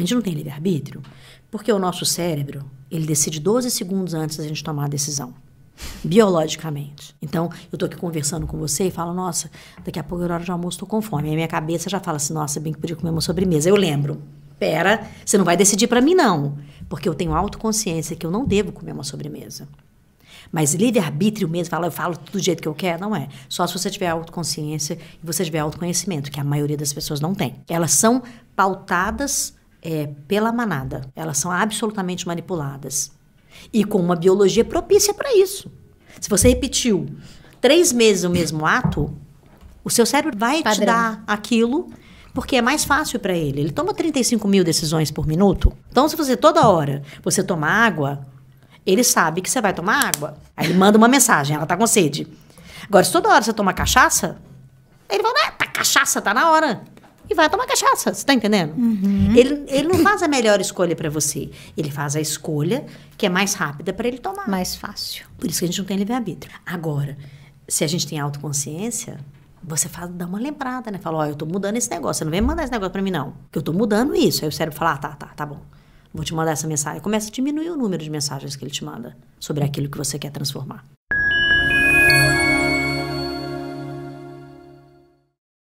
A gente não tem livre-arbítrio, porque o nosso cérebro, ele decide 12 segundos antes da gente tomar a decisão biologicamente. Então, eu tô aqui conversando com você e falo, nossa, daqui a pouco é hora de almoço, tô com fome. Aí minha cabeça já fala assim, nossa, bem que podia comer uma sobremesa. Eu lembro. Pera, você não vai decidir para mim não, porque eu tenho autoconsciência que eu não devo comer uma sobremesa. Mas livre-arbítrio mesmo, fala, eu falo tudo do jeito que eu quero, não é. Só se você tiver autoconsciência e você tiver autoconhecimento, que a maioria das pessoas não tem. Elas são pautadas é, pela manada. Elas são absolutamente manipuladas. E com uma biologia propícia para isso. Se você repetiu três meses o mesmo ato, o seu cérebro vai Padrão. te dar aquilo porque é mais fácil para ele. Ele toma 35 mil decisões por minuto. Então, se você toda hora você toma água, ele sabe que você vai tomar água. Aí ele manda uma mensagem, ela tá com sede. Agora, se toda hora você toma cachaça, ele fala, ah, tá cachaça, tá na hora e vai tomar cachaça. Você tá entendendo? Uhum. Ele, ele não faz a melhor escolha para você. Ele faz a escolha que é mais rápida para ele tomar. Mais fácil. Por isso que a gente não tem livre-arbítrio. Agora, se a gente tem autoconsciência, você faz dá uma lembrada, né? Fala, ó, oh, eu tô mudando esse negócio, você não vem mandar esse negócio pra mim, não. Que eu tô mudando isso. Aí o cérebro fala, ah, tá, tá, tá bom. Vou te mandar essa mensagem. Começa a diminuir o número de mensagens que ele te manda sobre aquilo que você quer transformar.